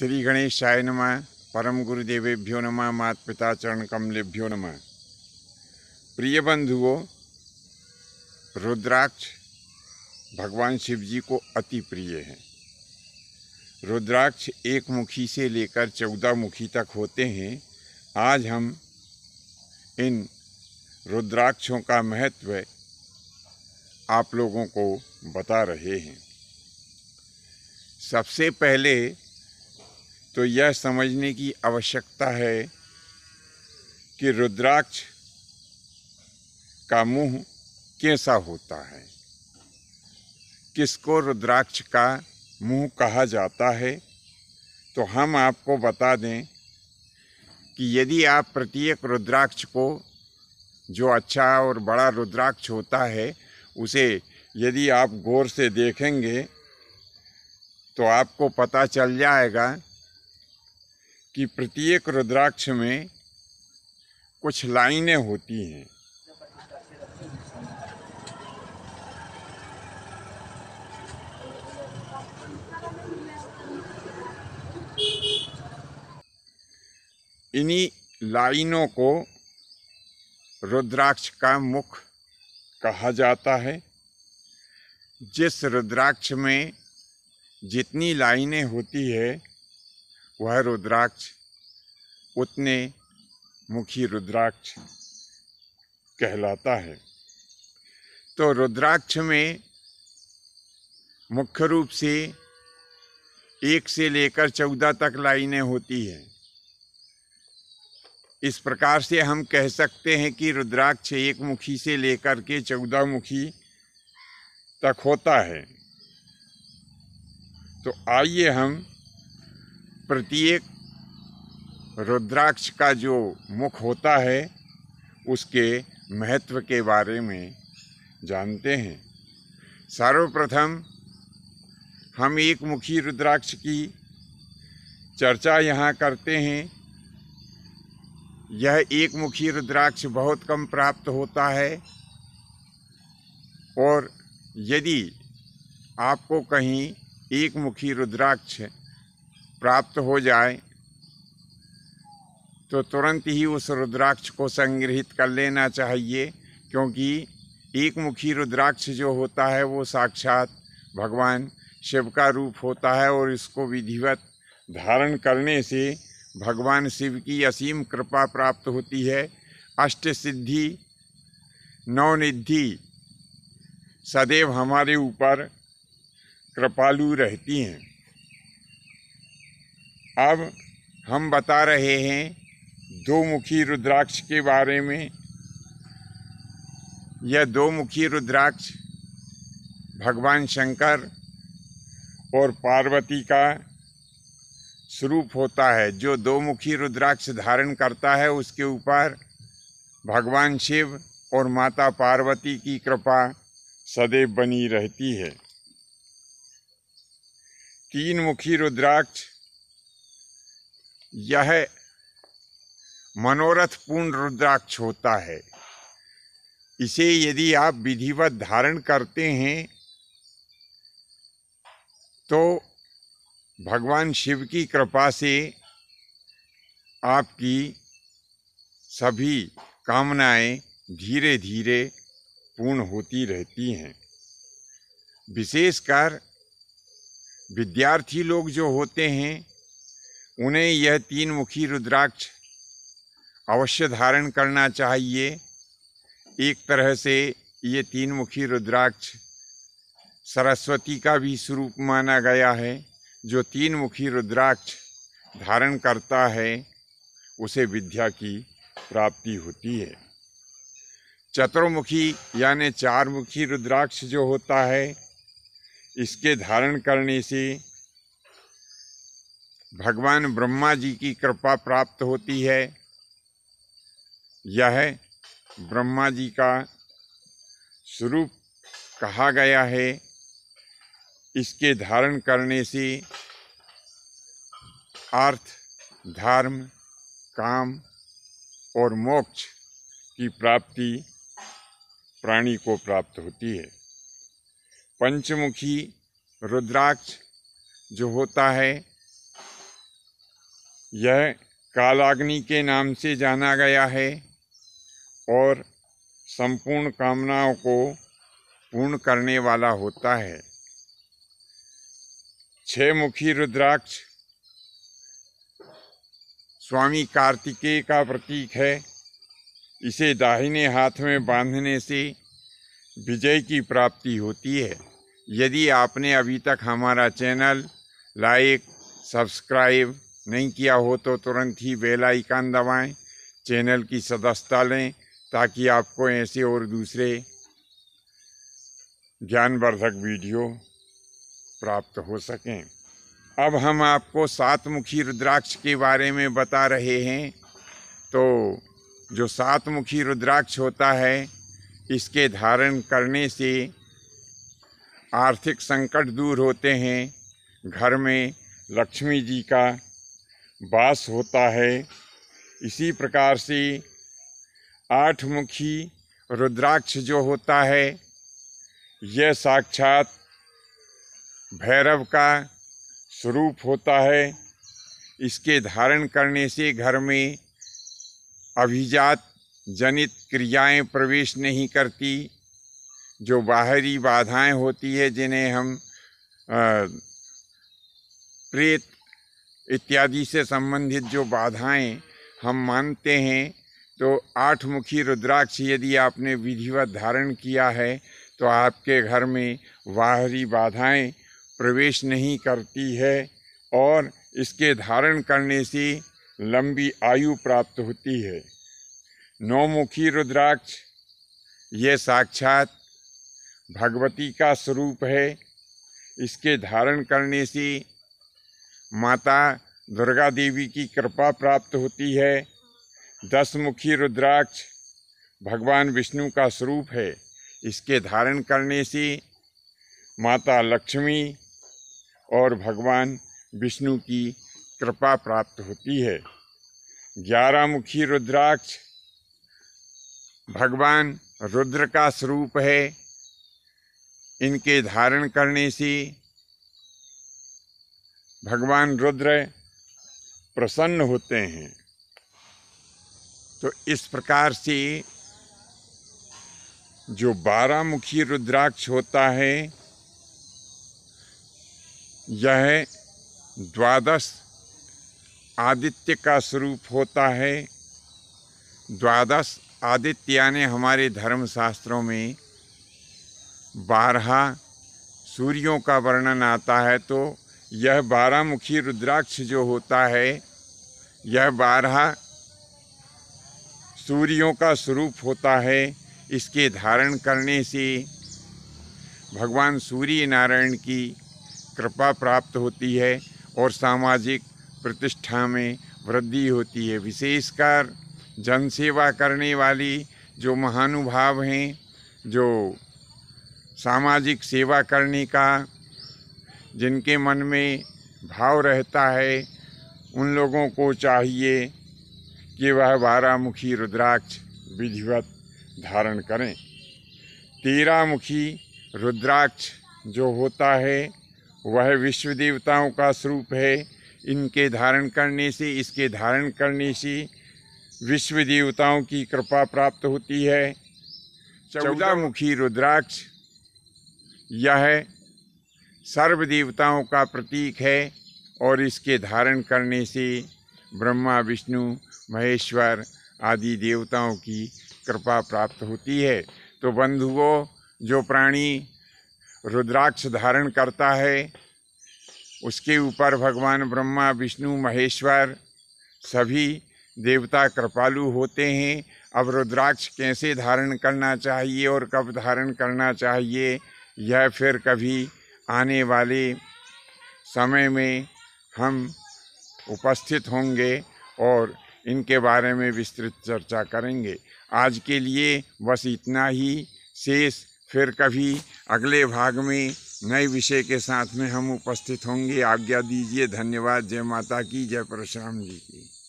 श्री गणेशाय नम परम गुरुदेवेभ्यो नम मात पिता चरण कमलेभ्यो नम प्रिय बंधुओं रुद्राक्ष भगवान शिव जी को अति प्रिय है रुद्राक्ष एक मुखी से लेकर चौदह मुखी तक होते हैं आज हम इन रुद्राक्षों का महत्व आप लोगों को बता रहे हैं सबसे पहले तो यह समझने की आवश्यकता है कि रुद्राक्ष का मुंह कैसा होता है किसको रुद्राक्ष का मुंह कहा जाता है तो हम आपको बता दें कि यदि आप प्रत्येक रुद्राक्ष को जो अच्छा और बड़ा रुद्राक्ष होता है उसे यदि आप गौर से देखेंगे तो आपको पता चल जाएगा कि प्रत्येक रुद्राक्ष में कुछ लाइनें होती हैं इन्हीं लाइनों को रुद्राक्ष का मुख कहा जाता है जिस रुद्राक्ष में जितनी लाइनें होती है वह रुद्राक्ष उतने मुखी रुद्राक्ष कहलाता है तो रुद्राक्ष में मुख्य रूप से एक से लेकर चौदह तक लाइनें होती हैं इस प्रकार से हम कह सकते हैं कि रुद्राक्ष एक मुखी से लेकर के चौदह मुखी तक होता है तो आइए हम प्रत्येक रुद्राक्ष का जो मुख होता है उसके महत्व के बारे में जानते हैं सर्वप्रथम हम एक मुखी रुद्राक्ष की चर्चा यहाँ करते हैं यह एक मुखी रुद्राक्ष बहुत कम प्राप्त होता है और यदि आपको कहीं एक मुखी रुद्राक्ष प्राप्त हो जाए तो तुरंत ही उस रुद्राक्ष को संग्रहित कर लेना चाहिए क्योंकि एक मुखी रुद्राक्ष जो होता है वो साक्षात भगवान शिव का रूप होता है और इसको विधिवत धारण करने से भगवान शिव की असीम कृपा प्राप्त होती है अष्ट सिद्धि नवनिधि सदैव हमारे ऊपर कृपालु रहती हैं अब हम बता रहे हैं दो मुखी रुद्राक्ष के बारे में यह दो मुखी रुद्राक्ष भगवान शंकर और पार्वती का स्वरूप होता है जो दो मुखी रुद्राक्ष धारण करता है उसके ऊपर भगवान शिव और माता पार्वती की कृपा सदैव बनी रहती है तीन मुखी रुद्राक्ष यह मनोरथ पूर्ण रुद्राक्ष होता है इसे यदि आप विधिवत धारण करते हैं तो भगवान शिव की कृपा से आपकी सभी कामनाएं धीरे धीरे पूर्ण होती रहती हैं विशेषकर विद्यार्थी लोग जो होते हैं उन्हें यह तीन मुखी रुद्राक्ष अवश्य धारण करना चाहिए एक तरह से ये तीन मुखी रुद्राक्ष सरस्वती का भी स्वरूप माना गया है जो तीन मुखी रुद्राक्ष धारण करता है उसे विद्या की प्राप्ति होती है चतुर्मुखी यानि चार मुखी रुद्राक्ष जो होता है इसके धारण करने से भगवान ब्रह्मा जी की कृपा प्राप्त होती है यह ब्रह्मा जी का स्वरूप कहा गया है इसके धारण करने से अर्थ धर्म काम और मोक्ष की प्राप्ति प्राणी को प्राप्त होती है पंचमुखी रुद्राक्ष जो होता है यह कालाग्नि के नाम से जाना गया है और संपूर्ण कामनाओं को पूर्ण करने वाला होता है छह मुखी रुद्राक्ष स्वामी कार्तिकेय का प्रतीक है इसे दाहिने हाथ में बांधने से विजय की प्राप्ति होती है यदि आपने अभी तक हमारा चैनल लाइक सब्सक्राइब नहीं किया हो तो तुरंत ही बेल आइकान दबाएं चैनल की सदस्यता लें ताकि आपको ऐसे और दूसरे ज्ञानवर्धक वीडियो प्राप्त हो सकें अब हम आपको सात मुखी रुद्राक्ष के बारे में बता रहे हैं तो जो सात मुखी रुद्राक्ष होता है इसके धारण करने से आर्थिक संकट दूर होते हैं घर में लक्ष्मी जी का वास होता है इसी प्रकार से आठमुखी रुद्राक्ष जो होता है यह साक्षात भैरव का स्वरूप होता है इसके धारण करने से घर में अभिजात जनित क्रियाएं प्रवेश नहीं करती जो बाहरी बाधाएं होती है जिन्हें हम प्रेत इत्यादि से संबंधित जो बाधाएं हम मानते हैं तो आठ मुखी रुद्राक्ष यदि आपने विधिवत धारण किया है तो आपके घर में बाहरी बाधाएं प्रवेश नहीं करती है और इसके धारण करने से लंबी आयु प्राप्त होती है नौमुखी रुद्राक्ष ये साक्षात भगवती का स्वरूप है इसके धारण करने से माता दुर्गा देवी की कृपा प्राप्त होती है दसमुखी रुद्राक्ष भगवान विष्णु का स्वरूप है इसके धारण करने से माता लक्ष्मी और भगवान विष्णु की कृपा प्राप्त होती है ग्यारह मुखी रुद्राक्ष भगवान रुद्र का स्वरूप है इनके धारण करने से भगवान रुद्र प्रसन्न होते हैं तो इस प्रकार से जो बारह मुखी रुद्राक्ष होता है यह द्वादश आदित्य का स्वरूप होता है द्वादश आदित्य यानी हमारे धर्मशास्त्रों में बारह सूर्यों का वर्णन आता है तो यह बारह मुखी रुद्राक्ष जो होता है यह बारह सूर्यों का स्वरूप होता है इसके धारण करने से भगवान सूर्य नारायण की कृपा प्राप्त होती है और सामाजिक प्रतिष्ठा में वृद्धि होती है विशेषकर जनसेवा करने वाली जो महानुभाव हैं जो सामाजिक सेवा करने का जिनके मन में भाव रहता है उन लोगों को चाहिए कि वह बारह मुखी रुद्राक्ष विधिवत धारण करें तेरह मुखी रुद्राक्ष जो होता है वह विश्व देवताओं का स्वरूप है इनके धारण करने से इसके धारण करने से विश्व देवताओं की कृपा प्राप्त होती है चौदह मुखी रुद्राक्ष यह सर्व देवताओं का प्रतीक है और इसके धारण करने से ब्रह्मा विष्णु महेश्वर आदि देवताओं की कृपा प्राप्त होती है तो बंधुओं जो प्राणी रुद्राक्ष धारण करता है उसके ऊपर भगवान ब्रह्मा विष्णु महेश्वर सभी देवता कृपालु होते हैं अब रुद्राक्ष कैसे धारण करना चाहिए और कब धारण करना चाहिए यह फिर कभी आने वाले समय में हम उपस्थित होंगे और इनके बारे में विस्तृत चर्चा करेंगे आज के लिए बस इतना ही शेष फिर कभी अगले भाग में नए विषय के साथ में हम उपस्थित होंगे आज्ञा दीजिए धन्यवाद जय माता की जय परशुराम जी की